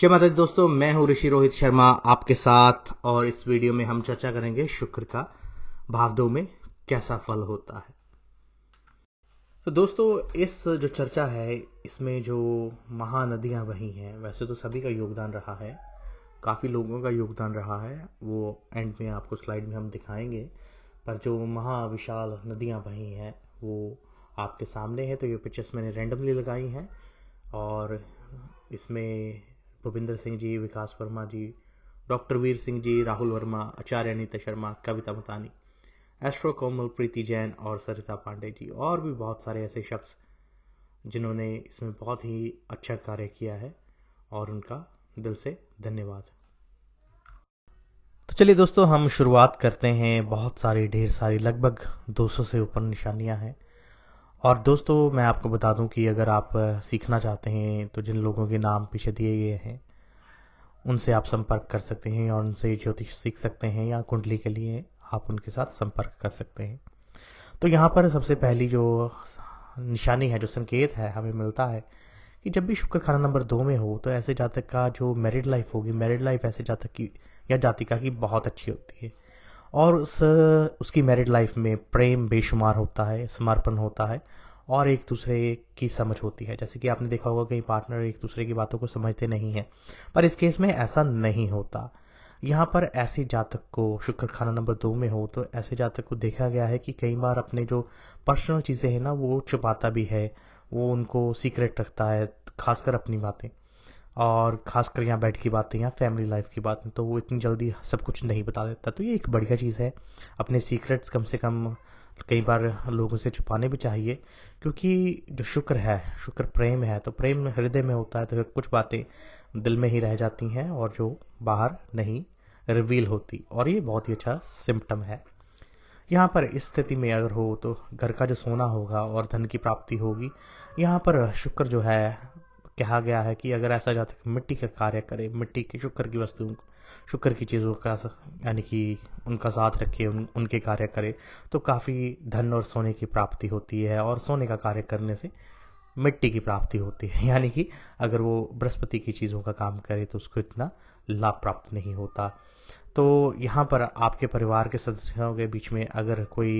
जय माता दोस्तों मैं हूं ऋषि रोहित शर्मा आपके साथ और इस वीडियो में हम चर्चा करेंगे शुक्र का भावदों में कैसा फल होता है तो दोस्तों इस जो चर्चा है इसमें जो महानदियां वही हैं वैसे तो सभी का योगदान रहा है काफ़ी लोगों का योगदान रहा है वो एंड में आपको स्लाइड में हम दिखाएंगे पर जो महाविशाल नदियां बही हैं वो आपके सामने हैं तो ये पिक्चर्स मैंने रैंडमली लगाई हैं और इसमें भूपिंदर सिंह जी विकास वर्मा जी डॉक्टर वीर सिंह जी राहुल वर्मा आचार्य अनिता शर्मा कविता मतानी एस्ट्रो कोमल प्रीति जैन और सरिता पांडे जी और भी बहुत सारे ऐसे शख्स जिन्होंने इसमें बहुत ही अच्छा कार्य किया है और उनका दिल से धन्यवाद तो चलिए दोस्तों हम शुरुआत करते हैं बहुत सारी ढेर सारी लगभग 200 से ऊपर निशानियां हैं और दोस्तों मैं आपको बता दूं कि अगर आप सीखना चाहते हैं तो जिन लोगों के नाम पीछे दिए गए हैं उनसे आप संपर्क कर सकते हैं और उनसे ज्योतिष सीख सकते हैं या कुंडली के लिए आप उनके साथ संपर्क कर सकते हैं तो यहाँ पर सबसे पहली जो निशानी है जो संकेत है हमें मिलता है कि जब भी शुक्र खाना नंबर दो में हो तो ऐसे जातक का जो मैरिड लाइफ होगी मैरिड लाइफ ऐसे जातक की या जातिका की बहुत अच्छी होती है और उस उसकी मैरिड लाइफ में प्रेम बेशुमार होता है समर्पण होता है और एक दूसरे की समझ होती है जैसे कि आपने देखा होगा कई पार्टनर एक दूसरे की बातों को समझते नहीं हैं पर इस केस में ऐसा नहीं होता यहाँ पर ऐसे जातक को शुक्र खाना नंबर दो में हो तो ऐसे जातक को देखा गया है कि कई बार अपने जो पर्सनल चीज़ें हैं ना वो छुपाता भी है वो उनको सीक्रेट रखता है खासकर अपनी बातें और खासकर यहाँ बैठ की बातें या फैमिली लाइफ की बातें तो वो इतनी जल्दी सब कुछ नहीं बता देता तो ये एक बढ़िया चीज़ है अपने सीक्रेट्स कम से कम कई बार लोगों से छुपाने भी चाहिए क्योंकि जो शुक्र है शुक्र प्रेम है तो प्रेम हृदय में होता है तो कुछ बातें दिल में ही रह जाती हैं और जो बाहर नहीं रिवील होती और ये बहुत ही अच्छा सिम्टम है यहाँ पर इस स्थिति में अगर हो तो घर का जो सोना होगा और धन की प्राप्ति होगी यहाँ पर शुक्र जो है कहा गया है कि अगर ऐसा जातक मिट्टी का कार्य करे मिट्टी के शुक्र की वस्तुओं शुक्र की चीज़ों का यानी कि उनका साथ रखे उन, उनके कार्य करे तो काफ़ी धन और सोने की प्राप्ति होती है और सोने का कार्य करने से मिट्टी की प्राप्ति होती है यानी कि अगर वो बृहस्पति की चीज़ों का काम करे तो उसको इतना लाभ प्राप्त नहीं होता तो यहाँ पर आपके परिवार के सदस्यों के बीच में अगर कोई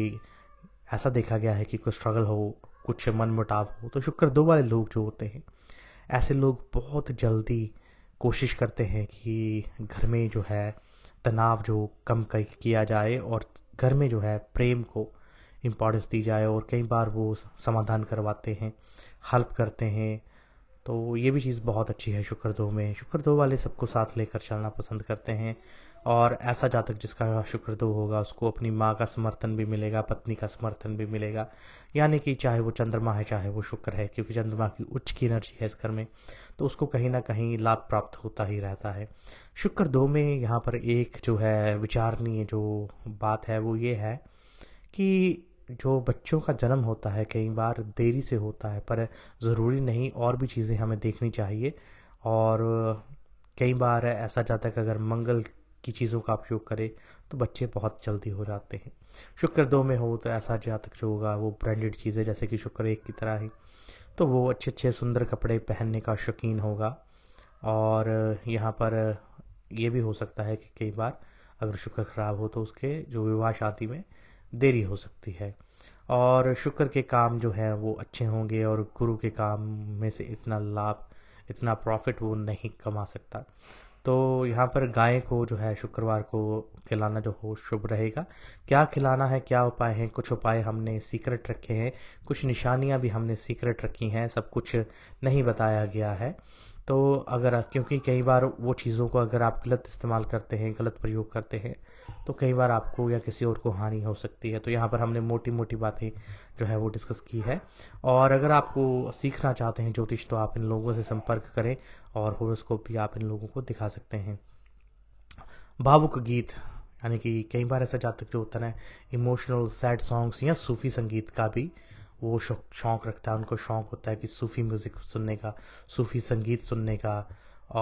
ऐसा देखा गया है कि कोई स्ट्रगल हो कुछ मन मुटाव हो तो शुक्र दो वाले लोग जो होते हैं ऐसे लोग बहुत जल्दी कोशिश करते हैं कि घर में जो है तनाव जो कम किया जाए और घर में जो है प्रेम को इम्पोर्टेंस दी जाए और कई बार वो समाधान करवाते हैं हेल्प करते हैं तो ये भी चीज़ बहुत अच्छी है शुक्र दो में शुक्र दो वाले सबको साथ लेकर चलना पसंद करते हैं और ऐसा जातक जिसका शुक्र दो तो होगा उसको अपनी माँ का समर्थन भी मिलेगा पत्नी का समर्थन भी मिलेगा यानी कि चाहे वो चंद्रमा है चाहे वो शुक्र है क्योंकि चंद्रमा की उच्च की एनर्जी है इस घर में तो उसको कहीं ना कहीं लाभ प्राप्त होता ही रहता है शुक्र दो में यहाँ पर एक जो है विचारणीय जो बात है वो ये है कि जो बच्चों का जन्म होता है कई बार देरी से होता है पर ज़रूरी नहीं और भी चीज़ें हमें देखनी चाहिए और कई बार ऐसा जाता है कि अगर मंगल की चीज़ों का उपयोग करें तो बच्चे बहुत जल्दी हो जाते हैं शुक्र दो में हो तो ऐसा जातक जो होगा वो ब्रांडेड चीज़ें जैसे कि शुक्र एक की तरह ही तो वो अच्छे अच्छे सुंदर कपड़े पहनने का शौकीन होगा और यहाँ पर ये भी हो सकता है कि कई बार अगर शुक्र खराब हो तो उसके जो विवाह शादी में देरी हो सकती है और शुक्र के काम जो है वो अच्छे होंगे और गुरु के काम में से इतना लाभ इतना प्रॉफिट वो नहीं कमा सकता तो यहाँ पर गाय को जो है शुक्रवार को खिलाना जो हो शुभ रहेगा क्या खिलाना है क्या उपाय हैं कुछ उपाय हमने सीक्रेट रखे हैं कुछ निशानियाँ भी हमने सीक्रेट रखी हैं सब कुछ नहीं बताया गया है तो अगर क्योंकि कई बार वो चीज़ों को अगर आप गलत इस्तेमाल करते हैं गलत प्रयोग करते हैं तो कई बार आपको या किसी और को हानि हो सकती है तो यहाँ पर हमने मोटी मोटी बातें जो है वो डिस्कस की है और अगर आपको सीखना चाहते हैं ज्योतिष तो आप इन लोगों से संपर्क करें और होरोस्कोप भी आप इन लोगों को दिखा सकते हैं भावुक गीत यानी कि कई बार ऐसा जातक जो होता है इमोशनल सैड सॉन्ग्स या सूफी संगीत का भी वो शौक रखता है उनको शौक होता है कि सूफी म्यूजिक सुनने का सूफी संगीत सुनने का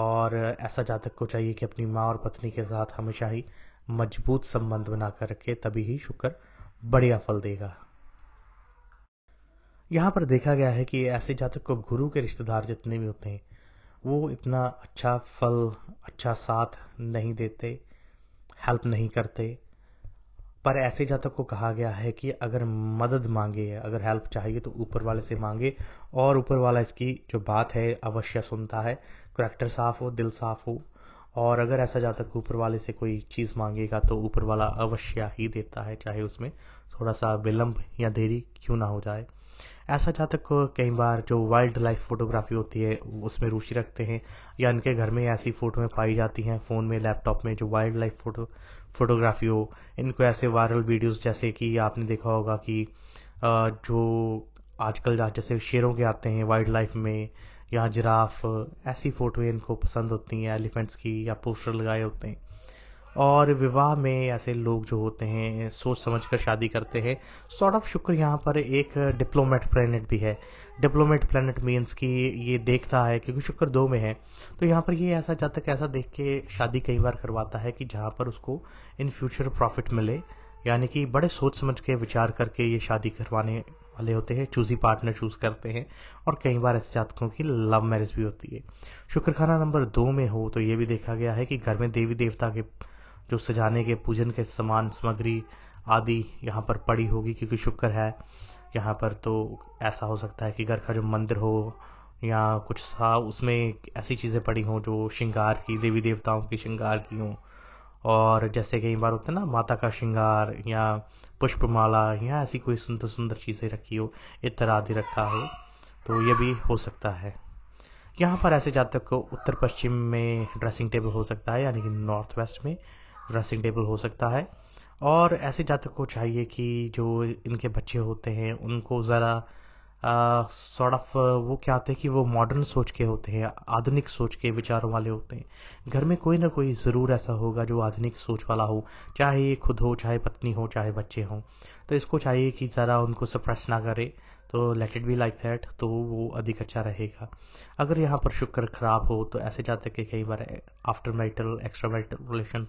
और ऐसा जातक को चाहिए कि अपनी माँ और पत्नी के साथ हमेशा ही मजबूत संबंध बनाकर रखे तभी ही शुक्र बढ़िया फल देगा यहां पर देखा गया है कि ऐसे जातक को गुरु के रिश्तेदार जितने भी होते हैं वो इतना अच्छा फल अच्छा साथ नहीं देते हेल्प नहीं करते पर ऐसे जातक को कहा गया है कि अगर मदद मांगे अगर हेल्प चाहिए तो ऊपर वाले से मांगे और ऊपर वाला इसकी जो बात है अवश्य सुनता है करेक्टर साफ हो दिल साफ हो और अगर ऐसा जातक ऊपर वाले से कोई चीज़ मांगेगा तो ऊपर वाला अवश्य ही देता है चाहे उसमें थोड़ा सा विलंब या देरी क्यों ना हो जाए ऐसा जातक कई बार जो वाइल्ड लाइफ फोटोग्राफी होती है उसमें रुचि रखते हैं या इनके घर में ऐसी फोटोएं पाई जाती हैं फ़ोन में लैपटॉप में जो वाइल्ड लाइफ फोटो फोटोग्राफी हो इनको ऐसे वायरल वीडियोस जैसे कि आपने देखा होगा कि जो आजकल जैसे शेरों के आते हैं वाइल्ड लाइफ में या जिराफ ऐसी फ़ोटोएं इनको पसंद होती हैं एलिफेंट्स की या पोस्टर लगाए होते हैं और विवाह में ऐसे लोग जो होते हैं सोच समझ कर शादी करते हैं सॉर्ट ऑफ शुक्र यहाँ पर एक डिप्लोमेट प्लानट भी है डिप्लोमेट प्लानट मीन्स कि ये देखता है क्योंकि शुक्र दो में है तो यहाँ पर ये ऐसा जातक ऐसा देख के शादी कई बार करवाता है कि जहाँ पर उसको इन फ्यूचर प्रॉफिट मिले यानी कि बड़े सोच समझ के विचार करके ये शादी करवाने वाले होते हैं चूजी पार्टनर चूज करते हैं और कई बार ऐसे जातकों की लव मैरिज भी होती है शुक्रखाना नंबर दो में हो तो ये भी देखा गया है कि घर में देवी देवता के जो सजाने के पूजन के सामान सामग्री आदि यहाँ पर पड़ी होगी क्योंकि शुक्र है यहाँ पर तो ऐसा हो सकता है कि घर का जो मंदिर हो या कुछ सा उसमें ऐसी चीज़ें पड़ी हों जो श्रृंगार की देवी देवताओं की श्रृंगार की हों और जैसे कई बार होता है ना माता का श्रृंगार या पुष्पमाला या ऐसी कोई सुंदर सुंदर चीज़ें रखी हो इतर आदि रखा हो तो ये भी हो सकता है यहाँ पर ऐसे जातक को उत्तर पश्चिम में ड्रेसिंग टेबल हो सकता है यानी कि नॉर्थ वेस्ट में ड्रेसिंग टेबल हो सकता है और ऐसे जातक को चाहिए कि जो इनके बच्चे होते हैं उनको ज़रा सॉर्ट ऑफ वो क्या आते हैं कि वो मॉडर्न सोच के होते हैं आधुनिक सोच के विचारों वाले होते हैं घर में कोई ना कोई ज़रूर ऐसा होगा जो आधुनिक सोच वाला हो चाहे ये खुद हो चाहे पत्नी हो चाहे बच्चे हो तो इसको चाहिए कि जरा उनको सप्रेस ना करे तो let it be like that तो वो अधिक अच्छा रहेगा अगर यहाँ पर शुक्र खराब हो तो ऐसे जाते कि कई बार after marital extra marital relation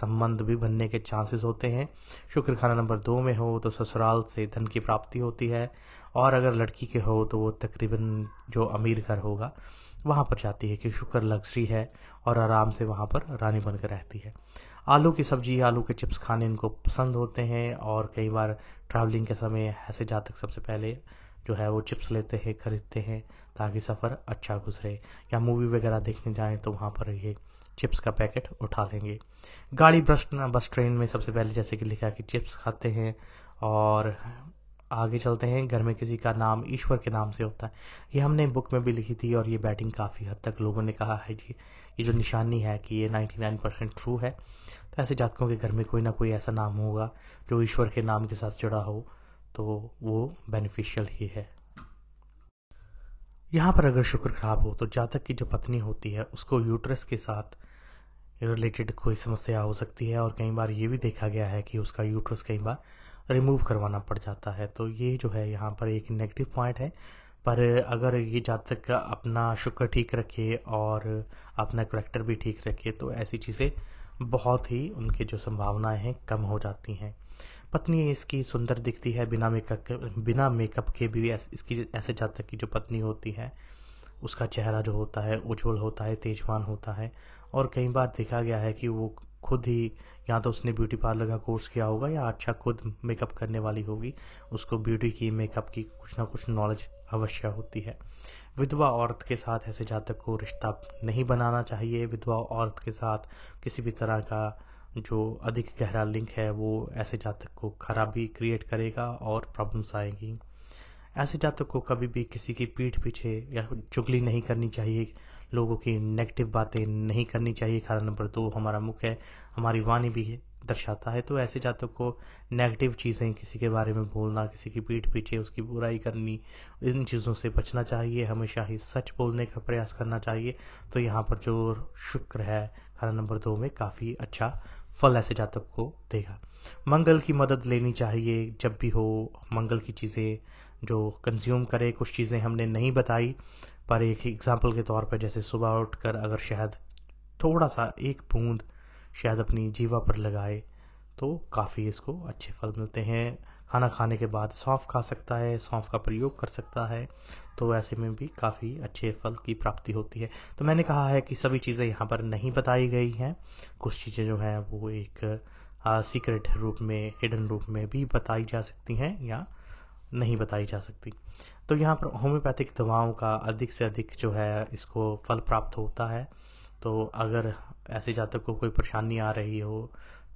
संबंध भी बनने के चांसेस होते हैं शुक्र खाना नंबर दो में हो तो ससुराल से धन की प्राप्ति होती है और अगर लड़की के हो तो वो तकरीबन जो अमीर घर होगा वहाँ पर जाती है कि शुक्र लग्जरी है और आराम से वहाँ पर रानी बनकर रहती है आलू की सब्जी आलू के चिप्स खाने इनको पसंद होते हैं और कई बार ट्रैवलिंग के समय ऐसे जा तक सबसे पहले जो है वो चिप्स लेते हैं खरीदते हैं ताकि सफ़र अच्छा गुजरे या मूवी वगैरह देखने जाएं तो वहाँ पर ये चिप्स का पैकेट उठा लेंगे गाड़ी ब्रश बस ट्रेन में सबसे पहले जैसे कि लिखा कि चिप्स खाते हैं और आगे चलते हैं घर में किसी का नाम ईश्वर के नाम से होता है ये हमने बुक में भी लिखी थी और ये बैटिंग काफ़ी हद तक लोगों ने कहा है जी ये जो निशानी है कि ये 99 परसेंट ट्रू है तो ऐसे जातकों के घर में कोई ना कोई ऐसा नाम होगा जो ईश्वर के नाम के साथ जुड़ा हो तो वो बेनिफिशियल ही है यहाँ पर अगर शुक्र खराब हो तो जातक की जो पत्नी होती है उसको यूट्रस के साथ रिलेटेड कोई समस्या हो सकती है और कई बार ये भी देखा गया है कि उसका यूट्रस कई बार रिमूव करवाना पड़ जाता है तो ये जो है यहाँ पर एक नेगेटिव पॉइंट है पर अगर ये जातक अपना शुक्र ठीक रखे और अपना करेक्टर भी ठीक रखे तो ऐसी चीज़ें बहुत ही उनके जो संभावनाएं हैं कम हो जाती हैं पत्नी इसकी सुंदर दिखती है बिना मेकअप बिना मेकअप के भी ऐस, इसकी ऐसे जातक की जो पत्नी होती है उसका चेहरा जो होता है उज्जवल होता है तेजवान होता है और कई बार देखा गया है कि वो खुद ही या तो उसने ब्यूटी पार्लर का कोर्स किया होगा या अच्छा खुद मेकअप करने वाली होगी उसको ब्यूटी की मेकअप की कुछ ना कुछ नॉलेज अवश्य होती है विधवा औरत के साथ ऐसे जातक को रिश्ता नहीं बनाना चाहिए विधवा औरत के साथ किसी भी तरह का जो अधिक गहरा लिंक है वो ऐसे जातक को खराबी क्रिएट करेगा और प्रॉब्लम्स आएंगी ऐसे जातक को कभी भी किसी की पीठ पीछे या चुगली नहीं करनी चाहिए लोगों की नेगेटिव बातें नहीं करनी चाहिए खाना नंबर दो हमारा मुख है हमारी वाणी भी दर्शाता है तो ऐसे जातक को नेगेटिव चीज़ें किसी के बारे में बोलना किसी की पीठ पीछे उसकी बुराई करनी इन चीज़ों से बचना चाहिए हमेशा ही सच बोलने का प्रयास करना चाहिए तो यहाँ पर जो शुक्र है खाना नंबर दो में काफ़ी अच्छा फल ऐसे जातक को देगा मंगल की मदद लेनी चाहिए जब भी हो मंगल की चीज़ें जो कंज्यूम करे कुछ चीज़ें हमने नहीं बताई पर एक एग्ज़ाम्पल के तौर पर जैसे सुबह उठकर अगर शहद थोड़ा सा एक बूंद शहद अपनी जीवा पर लगाए तो काफ़ी इसको अच्छे फल मिलते हैं खाना खाने के बाद सौंफ खा सकता है सौंफ का प्रयोग कर सकता है तो ऐसे में भी काफ़ी अच्छे फल की प्राप्ति होती है तो मैंने कहा है कि सभी चीज़ें यहाँ पर नहीं बताई गई हैं कुछ चीज़ें जो हैं वो एक सीक्रेट रूप में हिडन रूप में भी बताई जा सकती हैं या नहीं बताई जा सकती तो यहाँ पर होम्योपैथिक दवाओं का अधिक से अधिक जो है इसको फल प्राप्त होता है तो अगर ऐसे जातक को कोई परेशानी आ रही हो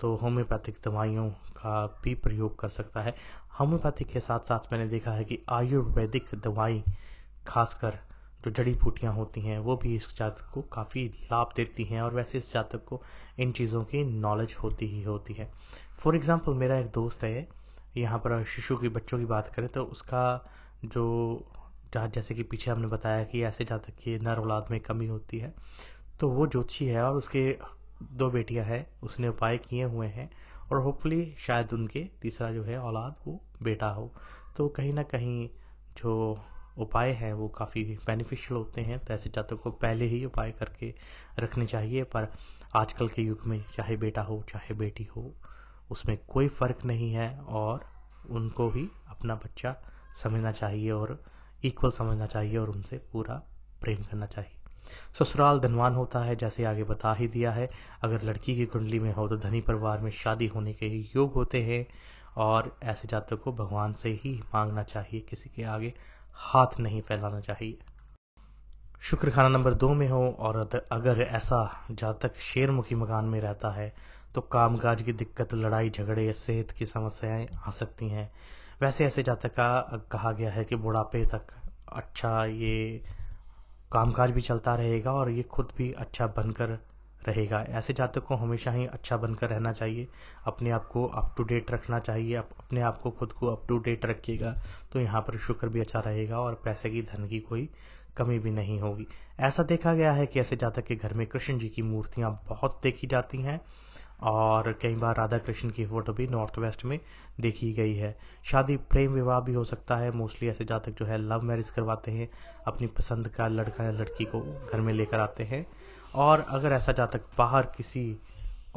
तो होम्योपैथिक दवाइयों का भी प्रयोग कर सकता है होम्योपैथिक के साथ साथ मैंने देखा है कि आयुर्वेदिक दवाई खासकर जो जड़ी बूटियाँ होती हैं वो भी इस जातक को काफ़ी लाभ देती हैं और वैसे इस जातक को इन चीज़ों की नॉलेज होती ही होती है फॉर एग्ज़ाम्पल मेरा एक दोस्त है यहाँ पर शिशु की बच्चों की बात करें तो उसका जो जहाँ जैसे कि पीछे हमने बताया कि ऐसे जहाँ तक कि नर औलाद में कमी होती है तो वो ज्योतिषी है और उसके दो बेटियाँ हैं उसने उपाय किए हुए हैं और होपफुली शायद उनके तीसरा जो है औलाद वो बेटा हो तो कहीं ना कहीं जो उपाय हैं वो काफ़ी बेनिफिशियल होते हैं तो ऐसे जातक को पहले ही उपाय करके रखने चाहिए पर आजकल के युग में चाहे बेटा हो चाहे बेटी हो उसमें कोई फ़र्क नहीं है और उनको भी अपना बच्चा समझना चाहिए और इक्वल समझना चाहिए और उनसे पूरा प्रेम करना चाहिए ससुराल धनवान होता है जैसे आगे बता ही दिया है अगर लड़की की कुंडली में हो तो धनी परिवार में शादी होने के योग होते हैं और ऐसे जातक को भगवान से ही मांगना चाहिए किसी के आगे हाथ नहीं फैलाना चाहिए शुक्र खाना नंबर दो में हो और अगर ऐसा जातक शेरमुखी मकान में रहता है तो कामकाज की दिक्कत लड़ाई झगड़े सेहत की समस्याएं आ सकती हैं वैसे ऐसे जातक का कहा गया है कि बुढ़ापे तक अच्छा ये कामकाज भी चलता रहेगा और ये खुद भी अच्छा बनकर रहेगा ऐसे जातक को हमेशा ही अच्छा बनकर रहना चाहिए अपने आप को अप टू डेट रखना चाहिए अपने आप को खुद को अप टू डेट रखिएगा तो यहाँ पर शुक्र भी अच्छा रहेगा और पैसे की धन की कोई कमी भी नहीं होगी ऐसा देखा गया है कि ऐसे जातक के घर में कृष्ण जी की मूर्तियां बहुत देखी जाती हैं और कई बार राधा कृष्ण की फोटो भी नॉर्थ वेस्ट में देखी गई है शादी प्रेम विवाह भी हो सकता है मोस्टली ऐसे जातक जो है लव मैरिज करवाते हैं अपनी पसंद का लड़का या लड़की को घर में लेकर आते हैं और अगर ऐसा जातक बाहर किसी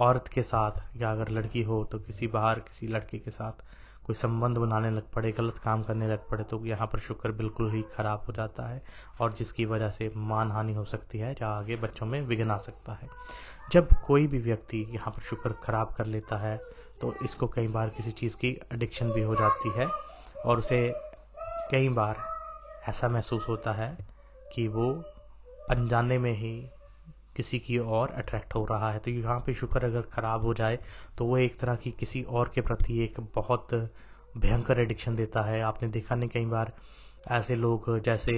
औरत के साथ या अगर लड़की हो तो किसी बाहर किसी लड़के के साथ कोई संबंध बनाने लग पड़े गलत काम करने लग पड़े तो यहाँ पर शुक्र बिल्कुल ही खराब हो जाता है और जिसकी वजह से मान हानि हो सकती है या आगे बच्चों में विघन आ सकता है जब कोई भी व्यक्ति यहाँ पर शुक्र खराब कर लेता है तो इसको कई बार किसी चीज़ की एडिक्शन भी हो जाती है और उसे कई बार ऐसा महसूस होता है कि वो अनजाने में ही किसी की ओर अट्रैक्ट हो रहा है तो यहाँ पे शुक्र अगर ख़राब हो जाए तो वो एक तरह की किसी और के प्रति एक बहुत भयंकर एडिक्शन देता है आपने देखा नहीं कई बार ऐसे लोग जैसे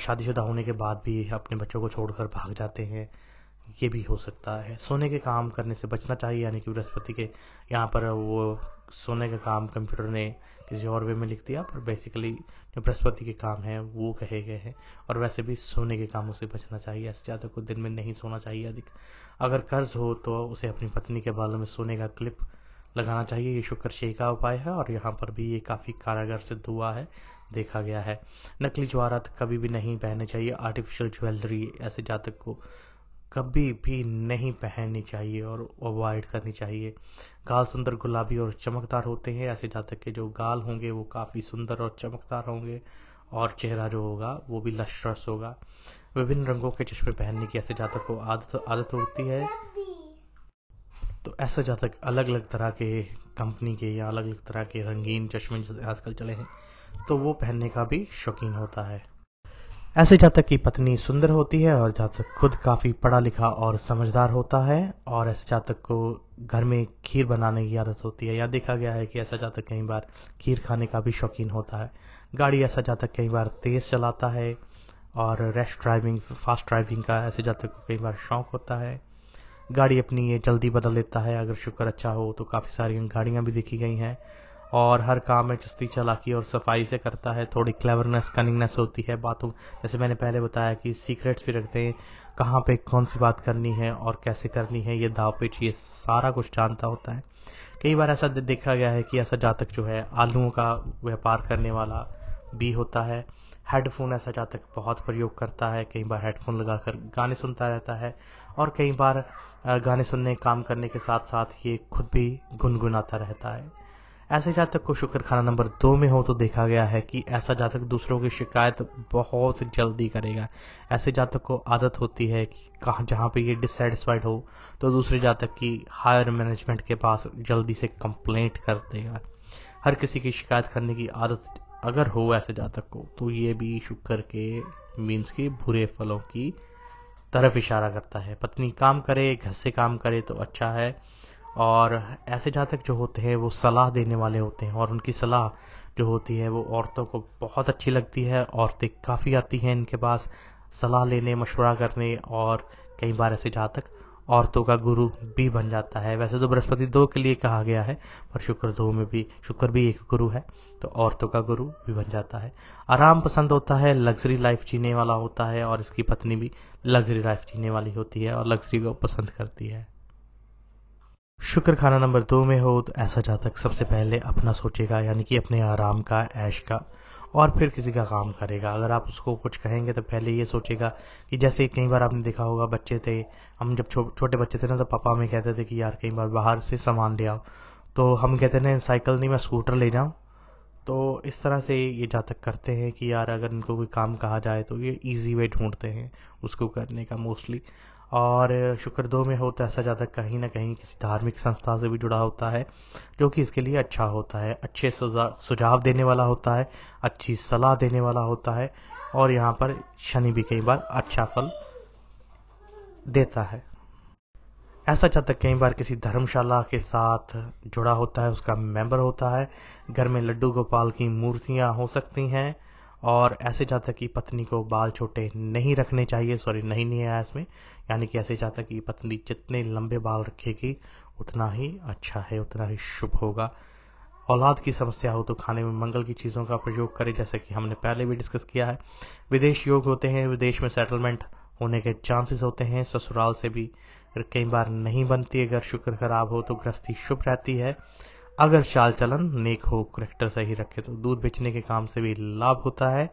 शादीशुदा होने के बाद भी अपने बच्चों को छोड़कर भाग जाते हैं ये भी हो सकता है सोने के काम करने से बचना चाहिए यानी कि बृहस्पति के यहाँ पर वो सोने का काम कंप्यूटर ने किसी और वे में लिख दिया पर बेसिकली जो बृहस्पति के काम है वो कहे गए हैं और वैसे भी सोने के कामों से बचना चाहिए ऐसे ज़्यादा को दिन में नहीं सोना चाहिए अधिक अगर कर्ज हो तो उसे अपनी पत्नी के बालों में सोने का क्लिप लगाना चाहिए ये शुक्र शे का उपाय है और यहाँ पर भी ये काफ़ी कारागर सिद्ध हुआ है देखा गया है नकली ज्वारात कभी भी नहीं पहने चाहिए आर्टिफिशियल ज्वेलरी ऐसे जातक को कभी भी नहीं पहननी चाहिए और अवॉइड करनी चाहिए गाल सुंदर गुलाबी और चमकदार होते हैं ऐसे जातक के जो गाल होंगे वो काफ़ी सुंदर और चमकदार होंगे और चेहरा जो होगा वो भी लश्रस होगा विभिन्न रंगों के चश्मे पहनने की ऐसे जातक को आदत आदत होती है तो ऐसा जातक अलग अलग तरह के कंपनी के या अलग अलग तरह के रंगीन चश्मे आजकल चले हैं तो वो पहनने का भी शौकीन होता है ऐसे जातक की पत्नी सुंदर होती है और जातक खुद काफी पढ़ा लिखा और समझदार होता है और ऐसे जातक को घर में खीर बनाने की आदत होती है या देखा गया है कि ऐसा जातक कई बार खीर खाने का भी शौकीन होता है गाड़ी ऐसा जातक कई बार तेज चलाता है और रैश ड्राइविंग फास्ट ड्राइविंग का ऐसे जातक को कई बार शौक होता है गाड़ी अपनी ये जल्दी बदल लेता है अगर शुक्र अच्छा हो तो काफ़ी सारी गाड़ियाँ भी देखी गई हैं और हर काम में चुस्ती चलाकी और सफाई से करता है थोड़ी क्लेवरनेस कनिंगनेस होती है बातों जैसे मैंने पहले बताया कि सीक्रेट्स भी रखते हैं कहाँ पे कौन सी बात करनी है और कैसे करनी है ये दाव पिच ये सारा कुछ जानता होता है कई बार ऐसा देखा गया है कि ऐसा जातक जो है आलुओं का व्यापार करने वाला भी होता है हेडफोन ऐसा जातक बहुत प्रयोग करता है कई बार हेडफोन लगाकर गाने सुनता रहता है और कई बार गाने सुनने काम करने के साथ साथ ये खुद भी गुनगुनाता रहता है ऐसे जातक को शुक्रखाना नंबर दो में हो तो देखा गया है कि ऐसा जातक दूसरों की शिकायत बहुत जल्दी करेगा ऐसे जातक को आदत होती है कि कहाँ जहाँ पे ये डिससेटिस्फाइड हो तो दूसरे जातक की हायर मैनेजमेंट के पास जल्दी से कंप्लेंट कर देगा हर किसी की शिकायत करने की आदत अगर हो ऐसे जातक को तो ये भी शुक्र के मीन्स के बुरे फलों की तरफ इशारा करता है पत्नी काम करे घर से काम करे तो अच्छा है और ऐसे जातक जो होते हैं वो सलाह देने वाले होते हैं और उनकी सलाह जो होती है वो औरतों को बहुत अच्छी लगती है औरतें काफ़ी आती हैं इनके पास सलाह लेने मशवरा करने और कई बार ऐसे जातक औरतों का गुरु भी बन जाता है वैसे तो बृहस्पति दो के लिए कहा गया है पर शुक्र दो में भी शुक्र भी एक गुरु है तो औरतों का गुरु भी बन जाता है आराम पसंद होता है लग्जरी लाइफ जीने वाला होता है और इसकी पत्नी भी लग्जरी लाइफ जीने वाली होती है और लग्जरी को पसंद करती है शुक्र खाना नंबर दो में हो तो ऐसा जातक सबसे पहले अपना सोचेगा यानी कि अपने आराम का ऐश का और फिर किसी का काम करेगा अगर आप उसको कुछ कहेंगे तो पहले ये सोचेगा कि जैसे कई बार आपने देखा होगा बच्चे थे हम जब छोटे बच्चे थे ना तो पापा हमें कहते थे कि यार कई बार बाहर से सामान ले आओ तो हम कहते ना साइकिल नहीं मैं स्कूटर ले जाऊँ तो इस तरह से ये जातक करते हैं कि यार अगर इनको कोई काम कहा जाए तो ये ईजी वे ढूंढते हैं उसको करने का मोस्टली और शुक्र दो में होता तो है ऐसा ज़्यादा कहीं ना कहीं किसी धार्मिक संस्था से भी जुड़ा होता है जो कि इसके लिए अच्छा होता है अच्छे सुझाव देने वाला होता है अच्छी सलाह देने वाला होता है और यहाँ पर शनि भी कई बार अच्छा फल देता है ऐसा जातक कई बार किसी धर्मशाला के साथ जुड़ा होता है उसका मेंबर होता है घर में लड्डू गोपाल की मूर्तियां हो सकती हैं और ऐसे जातक की पत्नी को बाल छोटे नहीं रखने चाहिए सॉरी नहीं नहीं आया इसमें यानी कि ऐसे जातक की पत्नी जितने लंबे बाल रखेगी उतना ही अच्छा है उतना ही शुभ होगा औलाद की समस्या हो तो खाने में मंगल की चीज़ों का प्रयोग करें जैसे कि हमने पहले भी डिस्कस किया है विदेश योग होते हैं विदेश में सेटलमेंट होने के चांसेस होते हैं ससुराल से भी कई बार नहीं बनती अगर शुक्र खराब हो तो गृहस्थी शुभ रहती है अगर चाल चलन नेक हो करेक्टर सही रखे तो दूध बेचने के काम से भी लाभ होता है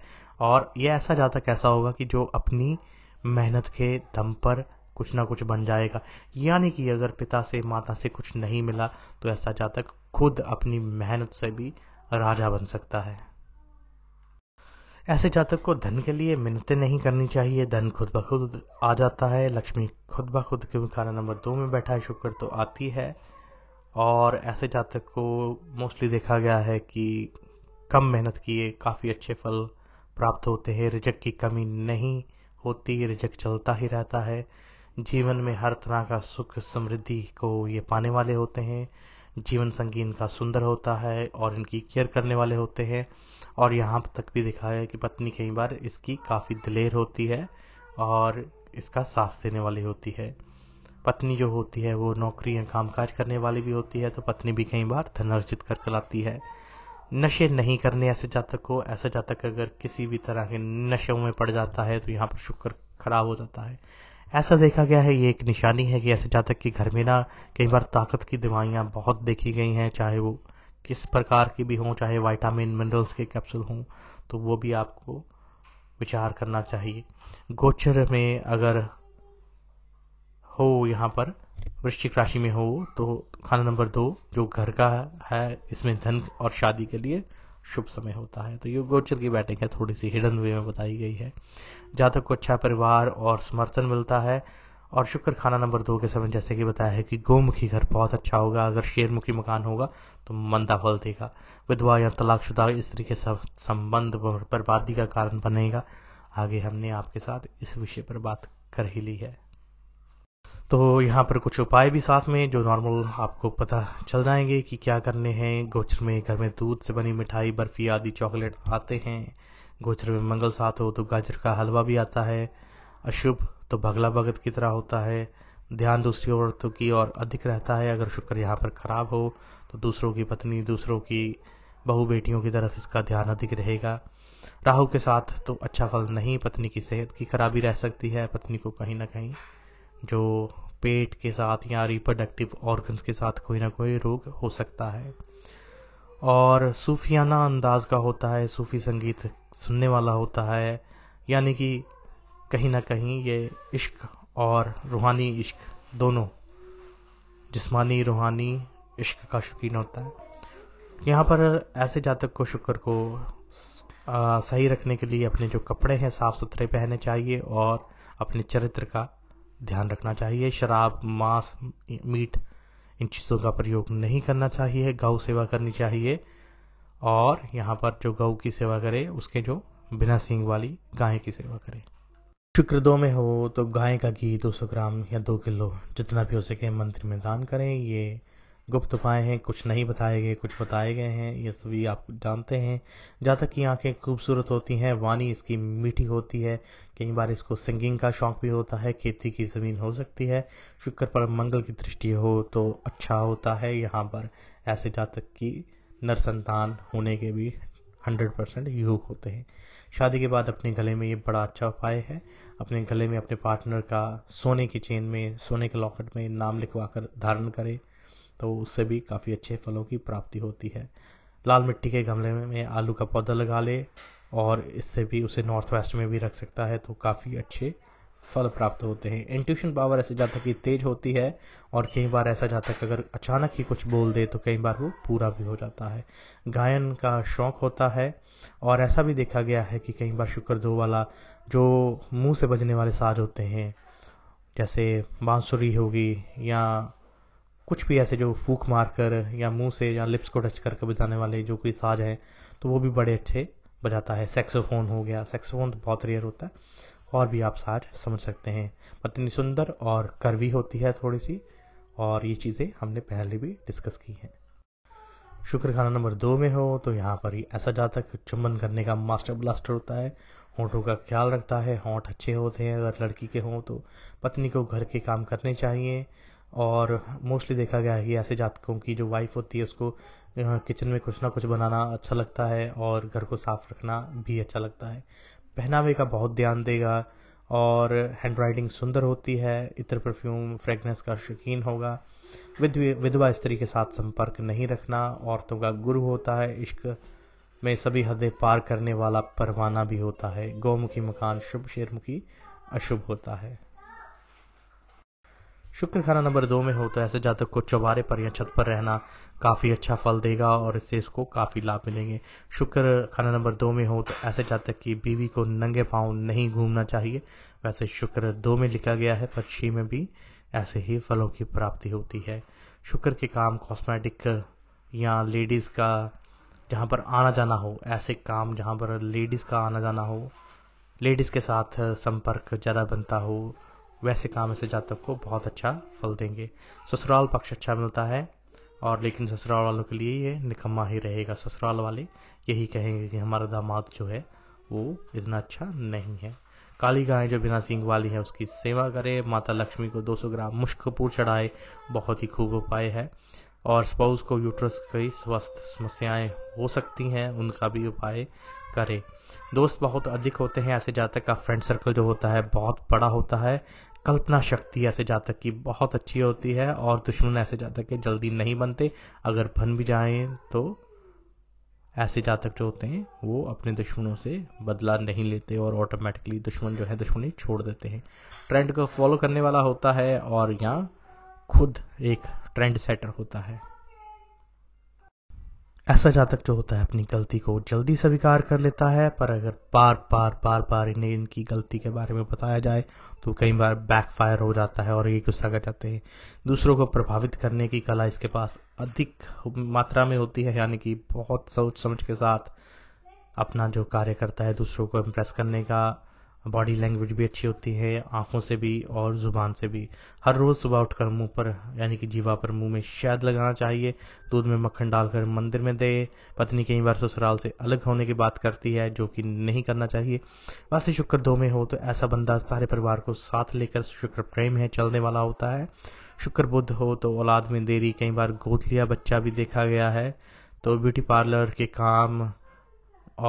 और यह ऐसा जातक ऐसा होगा कि जो अपनी मेहनत के दम पर कुछ ना कुछ बन जाएगा यानी कि अगर पिता से माता से कुछ नहीं मिला तो ऐसा जातक खुद अपनी मेहनत से भी राजा बन सकता है ऐसे जातक को धन के लिए मिन्नतें नहीं करनी चाहिए धन खुद ब खुद आ जाता है लक्ष्मी खुद ब खुद क्योंकि खाना नंबर दो में बैठा है शुक्र तो आती है और ऐसे जातक को मोस्टली देखा गया है कि कम मेहनत किए काफ़ी अच्छे फल प्राप्त होते हैं रिजक की कमी नहीं होती रिजक चलता ही रहता है जीवन में हर तरह का सुख समृद्धि को ये पाने वाले होते हैं जीवन संगी इनका सुंदर होता है और इनकी केयर करने वाले होते हैं और यहाँ तक भी दिखा है कि पत्नी कई बार इसकी काफ़ी दिलेर होती है और इसका साथ देने वाली होती है पत्नी जो होती है वो नौकरी या कामकाज करने वाली भी होती है तो पत्नी भी कई बार धन अर्जित कर लाती है नशे नहीं करने ऐसे जातक को ऐसा जातक अगर किसी भी तरह के नशों में पड़ जाता है तो यहाँ पर शुक्र खराब हो जाता है ऐसा देखा गया है ये एक निशानी है कि ऐसे जातक के घर में ना कई बार ताकत की दवाइयाँ बहुत देखी गई हैं चाहे वो किस प्रकार की भी हों चाहे वाइटामिन मिनरल्स के कैप्सूल हों तो वो भी आपको विचार करना चाहिए गोचर में अगर हो यहाँ पर वृश्चिक राशि में हो तो खाना नंबर दो जो घर का है इसमें धन और शादी के लिए शुभ समय होता है तो ये गोचर की बैठक है थोड़ी सी हिडन वे में बताई गई है जातक को अच्छा परिवार और समर्थन मिलता है और शुक्र खाना नंबर दो के समय जैसे कि बताया है कि गोमुखी घर बहुत अच्छा होगा अगर शेरमुखी मकान होगा तो मंदा फल देगा विधवा या तलाकशुदा स्त्री के संबंध बर्बादी का कारण बनेगा आगे हमने आपके साथ इस विषय पर बात कर ही ली है तो यहाँ पर कुछ उपाय भी साथ में जो नॉर्मल आपको पता चल जाएंगे कि क्या करने हैं गोचर में घर में दूध से बनी मिठाई बर्फ़ी आदि चॉकलेट आते हैं गोचर में मंगल साथ हो तो गाजर का हलवा भी आता है अशुभ तो भगला भगत की तरह होता है ध्यान दूसरी औरतों की और अधिक रहता है अगर शुक्र यहाँ पर खराब हो तो दूसरों की पत्नी दूसरों की बहु बेटियों की तरफ इसका ध्यान अधिक रहेगा राहु के साथ तो अच्छा फल नहीं पत्नी की सेहत की खराबी रह सकती है पत्नी को कहीं ना कहीं जो पेट के साथ या रिप्रोडक्टिव ऑर्गन्स के साथ कोई ना कोई रोग हो सकता है और सूफियाना अंदाज का होता है सूफी संगीत सुनने वाला होता है यानी कि कहीं ना कहीं ये इश्क और रूहानी इश्क दोनों जिस्मानी रूहानी इश्क का शौकीन होता है यहाँ पर ऐसे जातक को शुक्र को आ, सही रखने के लिए अपने जो कपड़े हैं साफ सुथरे पहने चाहिए और अपने चरित्र का ध्यान रखना चाहिए शराब मांस मीट इन चीज़ों का प्रयोग नहीं करना चाहिए गौ सेवा करनी चाहिए और यहाँ पर जो गौ की सेवा करे उसके जो बिना सींग वाली गाय की सेवा करे शुक्र दो में हो तो गाय का घी 200 ग्राम या 2 किलो जितना भी हो सके मंत्र में दान करें ये गुप्त उपाय हैं कुछ नहीं बताए गए कुछ बताए गए हैं ये सभी आप जानते हैं जहाँ तक कि आंखें खूबसूरत होती हैं वानी इसकी मीठी होती है कई बार इसको सिंगिंग का शौक भी होता है खेती की ज़मीन हो सकती है शुक्र पर मंगल की दृष्टि हो तो अच्छा होता है यहाँ पर ऐसे जातक की नरसंतान होने के भी हंड्रेड परसेंट योग होते हैं शादी के बाद अपने गले में ये बड़ा अच्छा उपाय है अपने गले में अपने पार्टनर का सोने की चेन में सोने के लॉकेट में नाम लिखवा कर धारण करें तो उससे भी काफ़ी अच्छे फलों की प्राप्ति होती है लाल मिट्टी के गमले में, आलू का पौधा लगा ले और इससे भी उसे नॉर्थ वेस्ट में भी रख सकता है तो काफ़ी अच्छे फल प्राप्त होते हैं इंट्यूशन पावर ऐसे जाता कि तेज होती है और कई बार ऐसा जाता कि अगर अचानक ही कुछ बोल दे तो कई बार वो पूरा भी हो जाता है गायन का शौक होता है और ऐसा भी देखा गया है कि कई बार शुक्र दो वाला जो मुंह से बजने वाले साज होते हैं जैसे बांसुरी होगी या कुछ भी ऐसे जो फूक मार कर या मुंह से या लिप्स को टच करके बजाने वाले जो कोई साज हैं तो वो भी बड़े अच्छे बजाता है सेक्सोफोन हो गया सेक्सोफोन तो बहुत रेयर होता है और भी आप साज समझ सकते हैं पत्नी सुंदर और करवी होती है थोड़ी सी और ये चीज़ें हमने पहले भी डिस्कस की हैं शुक्र खाना नंबर दो में हो तो यहाँ पर ही ऐसा जातक चुंबन करने का मास्टर ब्लास्टर होता है होठों का ख्याल रखता है होठ अच्छे होते हैं अगर लड़की के हों तो पत्नी को घर के काम करने चाहिए और मोस्टली देखा गया है कि ऐसे जातकों की जो वाइफ होती है उसको किचन में कुछ ना कुछ बनाना अच्छा लगता है और घर को साफ रखना भी अच्छा लगता है पहनावे का बहुत ध्यान देगा और हैंड राइटिंग सुंदर होती है इतर परफ्यूम फ्रेगनेंस का शौकीन होगा विधवा स्त्री के साथ संपर्क नहीं रखना औरतों का गुरु होता है इश्क में सभी हदें पार करने वाला परवाना भी होता है गौमुखी मकान शुभ शेरमुखी अशुभ होता है शुक्र खाना नंबर दो में हो तो ऐसे जातक को चौबारे पर या छत पर रहना काफ़ी अच्छा फल देगा और इससे इसको काफ़ी लाभ मिलेंगे शुक्र खाना नंबर दो में हो तो ऐसे जातक की बीवी को नंगे पाँव नहीं घूमना चाहिए वैसे शुक्र दो में लिखा गया है पर छी में भी ऐसे ही फलों की प्राप्ति होती है शुक्र के काम कॉस्मेटिक या लेडीज़ का जहाँ पर आना जाना हो ऐसे काम जहाँ पर लेडीज़ का आना जाना हो लेडीज़ के साथ संपर्क ज़्यादा बनता हो वैसे काम ऐसे जातक को बहुत अच्छा फल देंगे ससुराल पक्ष अच्छा मिलता है और लेकिन ससुराल वालों के लिए ये निकम्मा ही रहेगा ससुराल वाले यही कहेंगे कि हमारा दामाद जो है वो इतना अच्छा नहीं है काली गाय जो बिना सिंह वाली है उसकी सेवा करे माता लक्ष्मी को 200 ग्राम मुश्क कपूर चढ़ाए बहुत ही खूब उपाय है और स्पाउस को यूट्रस की स्वास्थ्य समस्याएं हो सकती हैं उनका भी उपाय करें दोस्त बहुत अधिक होते हैं ऐसे जातक का फ्रेंड सर्कल जो होता है बहुत बड़ा होता है कल्पना शक्ति ऐसे जातक की बहुत अच्छी होती है और दुश्मन ऐसे जातक के जल्दी नहीं बनते अगर बन भी जाएं तो ऐसे जातक जो होते हैं वो अपने दुश्मनों से बदला नहीं लेते और ऑटोमेटिकली दुश्मन जो है दुश्मनी छोड़ देते हैं ट्रेंड को फॉलो करने वाला होता है और यहाँ खुद एक ट्रेंड सेटर होता है ऐसा जातक जो होता है अपनी गलती को जल्दी स्वीकार कर लेता है पर अगर बार बार बार बार इन्हें इनकी गलती के बारे में बताया जाए तो कई बार बैकफायर हो जाता है और ये गुस्सा कर जाते हैं दूसरों को प्रभावित करने की कला इसके पास अधिक मात्रा में होती है यानी कि बहुत सोच समझ के साथ अपना जो कार्य करता है दूसरों को इम्प्रेस करने का बॉडी लैंग्वेज भी अच्छी होती है आंखों से भी और ज़ुबान से भी हर रोज़ सुबह उठकर मुंह पर यानी कि जीवा पर मुंह में शहद लगाना चाहिए दूध में मक्खन डालकर मंदिर में दे पत्नी कई बार ससुराल से अलग होने की बात करती है जो कि नहीं करना चाहिए वैसे शुक्र दो में हो तो ऐसा बंदा सारे परिवार को साथ लेकर शुक्र प्रेम है चलने वाला होता है शुक्र बुद्ध हो तो औलाद में देरी कई बार गोद लिया बच्चा भी देखा गया है तो ब्यूटी पार्लर के काम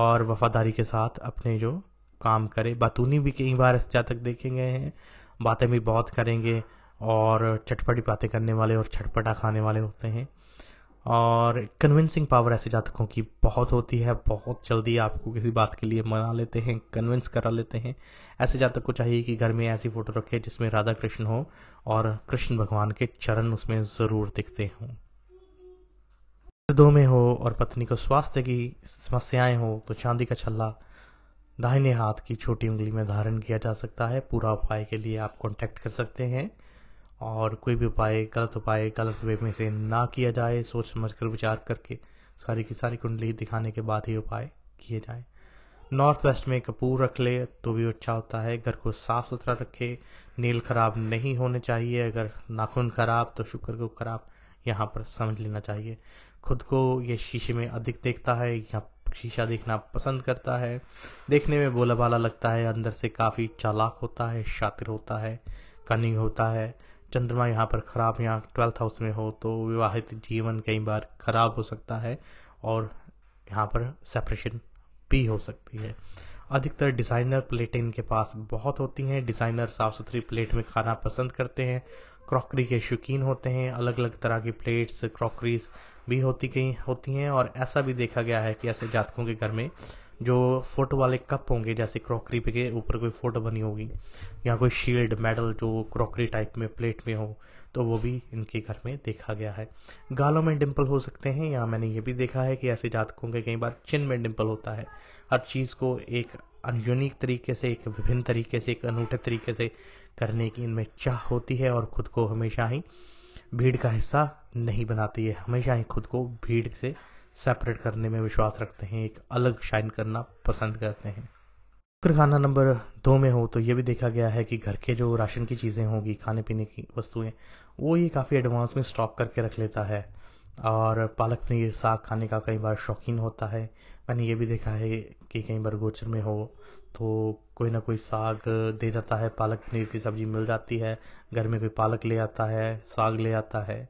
और वफादारी के साथ अपने जो काम करे बातूनी भी कई बार ऐसे जातक देखे गए हैं बातें भी बहुत करेंगे और चटपटी बातें करने वाले और चटपटा खाने वाले होते हैं और कन्विंसिंग पावर ऐसे जातकों की बहुत होती है बहुत जल्दी आपको किसी बात के लिए मना लेते हैं कन्विंस करा लेते हैं ऐसे जातक को चाहिए कि घर में ऐसी फोटो रखे जिसमें राधा कृष्ण हो और कृष्ण भगवान के चरण उसमें ज़रूर दिखते हों दो में हो और पत्नी को स्वास्थ्य की समस्याएं हो तो चांदी का छल्ला दाहिने हाथ की छोटी उंगली में धारण किया जा सकता है पूरा उपाय के लिए आप कांटेक्ट कर सकते हैं और कोई भी उपाय गलत उपाय गलत वे में से ना किया जाए सोच समझ कर विचार करके सारी की सारी कुंडली दिखाने के बाद ही उपाय किए जाए नॉर्थ वेस्ट में कपूर रख ले तो भी अच्छा होता है घर को साफ सुथरा रखे नील खराब नहीं होने चाहिए अगर नाखून खराब तो शुक्र को खराब यहाँ पर समझ लेना चाहिए खुद को ये शीशे में अधिक देखता है या शीशा देखना पसंद करता है देखने में बोला भाला लगता है अंदर से काफ़ी चालाक होता है शातिर होता है कनिंग होता है चंद्रमा यहाँ पर खराब यहाँ ट्वेल्थ हाउस में हो तो विवाहित जीवन कई बार खराब हो सकता है और यहाँ पर सेपरेशन भी हो सकती है अधिकतर डिज़ाइनर प्लेटें इनके पास बहुत होती हैं डिज़ाइनर साफ सुथरी प्लेट में खाना पसंद करते हैं क्रॉकरी के शौकीन होते हैं अलग अलग तरह की प्लेट्स क्रॉकरीज भी होती गई होती हैं और ऐसा भी देखा गया है कि ऐसे जातकों के घर में जो फोटो वाले कप होंगे जैसे क्रॉकरी पे के ऊपर कोई फोटो बनी होगी या कोई शील्ड मेडल जो क्रॉकरी टाइप में प्लेट में हो तो वो भी इनके घर में देखा गया है गालों में डिम्पल हो सकते हैं या मैंने ये भी देखा है कि ऐसे जातकों के कई बार चिन में डिम्पल होता है हर चीज़ को एक यूनिक तरीके से एक विभिन्न तरीके से एक अनूठे तरीके से करने की इनमें चाह होती है और खुद को हमेशा ही भीड़ का हिस्सा नहीं बनाती है हमेशा ही खुद को भीड़ से सेपरेट करने में विश्वास रखते हैं एक अलग शाइन करना पसंद करते हैं खाना नंबर दो में हो तो ये भी देखा गया है कि घर के जो राशन की चीज़ें होंगी खाने पीने की वस्तुएं वो ये काफ़ी एडवांस में स्टॉक करके रख लेता है और पालक पनीर साग खाने का कई बार शौकीन होता है मैंने ये भी देखा है कि कई बार गोचर में हो तो कोई ना कोई साग दे जाता है पालक पनीर की सब्जी मिल जाती है घर में कोई पालक ले आता है साग ले आता है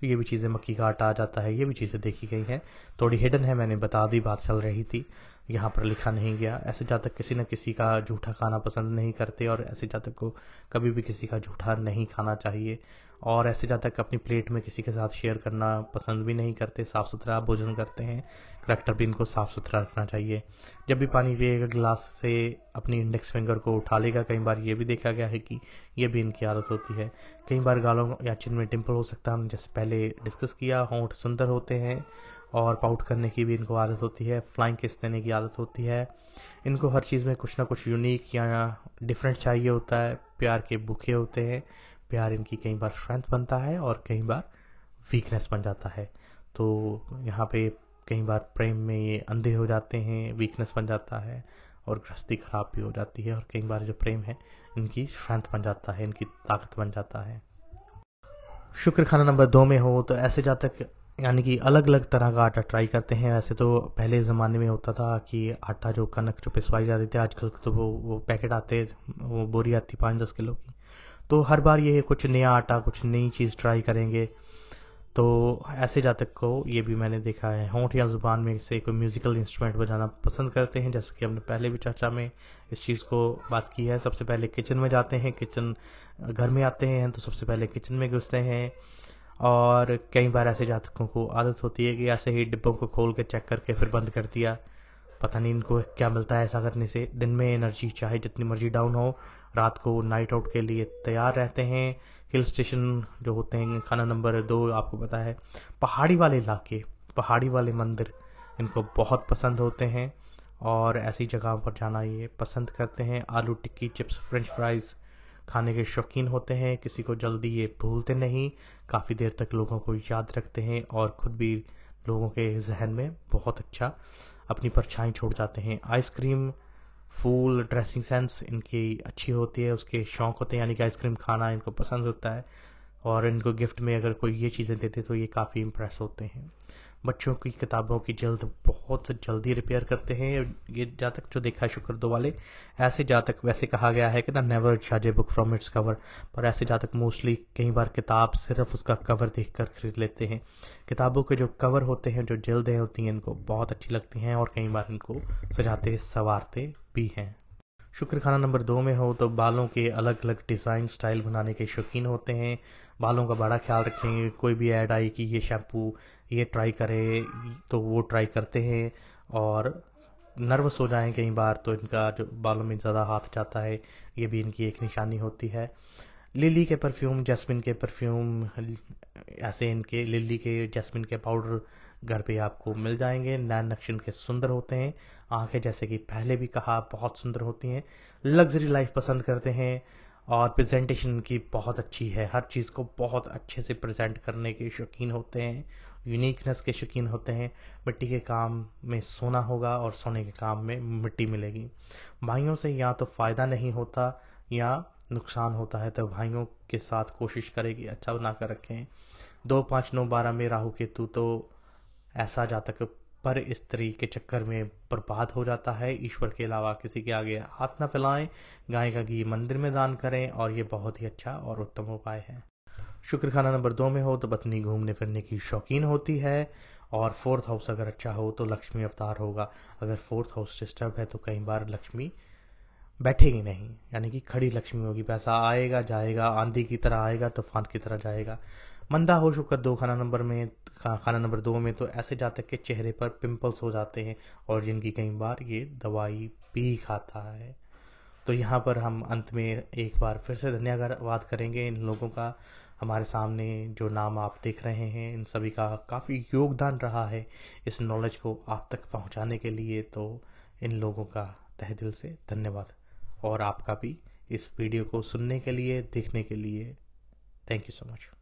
तो ये भी चीज़ें मक्की का आटा आ जाता है ये भी चीज़ें देखी गई हैं थोड़ी हिडन है मैंने बता दी बात चल रही थी यहाँ पर लिखा नहीं गया ऐसे जातक किसी न किसी का झूठा खाना पसंद नहीं करते और ऐसे जातक को कभी भी किसी का झूठा नहीं खाना चाहिए और ऐसे ज़्यादा अपनी प्लेट में किसी के साथ शेयर करना पसंद भी नहीं करते साफ़ सुथरा भोजन करते हैं करेक्टर भी इनको साफ़ सुथरा रखना चाहिए जब भी पानी पिएगा गिलास से अपनी इंडेक्स फिंगर को उठा लेगा कई बार ये भी देखा गया है कि ये भी इनकी आदत होती है कई बार गालों या चिन में टिम्पल हो सकता है हमने जैसे पहले डिस्कस किया होंठ सुंदर होते हैं और पाउट करने की भी इनको आदत होती है फ्लाइंग किस देने की आदत होती है इनको हर चीज़ में कुछ ना कुछ यूनिक या डिफरेंट चाहिए होता है प्यार के भूखे होते हैं प्यार इनकी कई बार स्ट्रेंथ बनता है और कई बार वीकनेस बन जाता है तो यहाँ पे कई बार प्रेम में ये अंधे हो जाते हैं वीकनेस बन जाता है और गृहस्थी खराब भी हो जाती है और कई बार जो प्रेम है इनकी स्ट्रेंथ बन जाता है इनकी ताकत बन जाता है शुक्र खाना नंबर दो में हो तो ऐसे जातक यानी कि अलग अलग तरह का आटा ट्राई करते हैं वैसे तो पहले ज़माने में होता था कि आटा जो कनक जो पिसवाई जाती थी आजकल तो वो वो पैकेट आते वो बोरी आती पाँच दस किलो की तो हर बार ये कुछ नया आटा कुछ नई चीज़ ट्राई करेंगे तो ऐसे जातक को ये भी मैंने देखा है होंठ या ज़ुबान में से कोई म्यूज़िकल इंस्ट्रूमेंट बजाना पसंद करते हैं जैसे कि हमने पहले भी चर्चा में इस चीज़ को बात की है सबसे पहले किचन में जाते हैं किचन घर में आते हैं तो सबसे पहले किचन में घुसते हैं और कई बार ऐसे जातकों को आदत होती है कि ऐसे ही डिब्बों को खोल के चेक करके फिर बंद कर दिया पता नहीं इनको क्या मिलता है ऐसा करने से दिन में एनर्जी चाहे जितनी मर्जी डाउन हो रात को नाइट आउट के लिए तैयार रहते हैं हिल स्टेशन जो होते हैं खाना नंबर दो आपको पता है पहाड़ी वाले इलाके पहाड़ी वाले मंदिर इनको बहुत पसंद होते हैं और ऐसी जगहों पर जाना ये पसंद करते हैं आलू टिक्की चिप्स फ्रेंच फ्राइज़ खाने के शौकीन होते हैं किसी को जल्दी ये भूलते नहीं काफ़ी देर तक लोगों को याद रखते हैं और ख़ुद भी लोगों के जहन में बहुत अच्छा अपनी परछाई छोड़ जाते हैं आइसक्रीम फूल ड्रेसिंग सेंस इनकी अच्छी होती है उसके शौक होते हैं यानी कि आइसक्रीम खाना इनको पसंद होता है और इनको गिफ्ट में अगर कोई ये चीज़ें देते तो ये काफ़ी इम्प्रेस होते हैं बच्चों की किताबों की जल्द बहुत जल्दी रिपेयर करते हैं ये जा तक जो देखा है शुक्र दो वाले ऐसे जा तक वैसे कहा गया है कि ना नेवर जज a book from its cover पर ऐसे जा तक मोस्टली कई बार किताब सिर्फ उसका कवर देख कर खरीद लेते हैं किताबों के जो कवर होते हैं जो जल्दें होती हैं इनको बहुत अच्छी लगती हैं और कई बार इनको सजाते संवारते भी हैं शुक्रखाना नंबर दो में हो तो बालों के अलग अलग डिज़ाइन स्टाइल बनाने के शौकीन होते हैं बालों का बड़ा ख्याल रखेंगे कोई भी ऐड आई कि ये शैम्पू ये ट्राई करें तो वो ट्राई करते हैं और नर्वस हो जाएं कई बार तो इनका जो बालों में ज़्यादा हाथ जाता है ये भी इनकी एक निशानी होती है लिली के परफ्यूम जैस्मिन के परफ्यूम ऐसे इनके लिली के जैस्मिन के पाउडर घर पे आपको मिल जाएंगे नैन नक्श इनके सुंदर होते हैं आंखें जैसे कि पहले भी कहा बहुत सुंदर होती हैं लग्जरी लाइफ पसंद करते हैं और प्रेजेंटेशन की बहुत अच्छी है हर चीज़ को बहुत अच्छे से प्रेजेंट करने के शौकीन होते हैं यूनिकनेस के शौकीन होते हैं मिट्टी के काम में सोना होगा और सोने के काम में मिट्टी मिलेगी भाइयों से या तो फ़ायदा नहीं होता या नुकसान होता है तो भाइयों के साथ कोशिश करेगी अच्छा बना कर रखें दो पाँच नौ बारह में राहु केतु तो ऐसा जातक पर स्त्री के चक्कर में बर्बाद हो जाता है ईश्वर के अलावा किसी के आगे हाथ न फैलाएं गाय का घी मंदिर में दान करें और ये बहुत ही अच्छा और उत्तम उपाय है शुक्र खाना नंबर दो में हो तो पत्नी घूमने फिरने की शौकीन होती है और फोर्थ हाउस अगर अच्छा हो तो लक्ष्मी अवतार होगा अगर फोर्थ हाउस डिस्टर्ब है तो कई बार लक्ष्मी बैठेगी नहीं यानी कि खड़ी लक्ष्मी होगी पैसा आएगा जाएगा आंधी की तरह आएगा तूफान की तरह जाएगा मंदा हो शुक्र दो खाना नंबर में खाना नंबर दो में तो ऐसे जातक के चेहरे पर पिंपल्स हो जाते हैं और जिनकी कई बार ये दवाई भी खाता है तो यहाँ पर हम अंत में एक बार फिर से धन्यवाद करेंगे इन लोगों का हमारे सामने जो नाम आप देख रहे हैं इन सभी का काफ़ी योगदान रहा है इस नॉलेज को आप तक पहुंचाने के लिए तो इन लोगों का तह दिल से धन्यवाद और आपका भी इस वीडियो को सुनने के लिए देखने के लिए थैंक यू सो मच